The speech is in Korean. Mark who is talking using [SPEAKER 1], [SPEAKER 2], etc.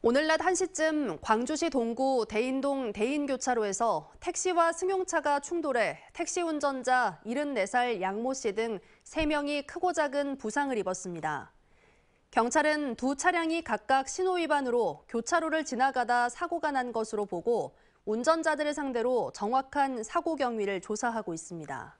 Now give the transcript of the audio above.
[SPEAKER 1] 오늘 낮 1시쯤 광주시 동구 대인동 대인교차로에서 택시와 승용차가 충돌해 택시 운전자 74살 양모 씨 등 3명이 크고 작은 부상을 입었습니다. 경찰은 두 차량이 각각 신호 위반으로 교차로를 지나가다 사고가 난 것으로 보고 운전자들을 상대로 정확한 사고 경위를 조사하고 있습니다.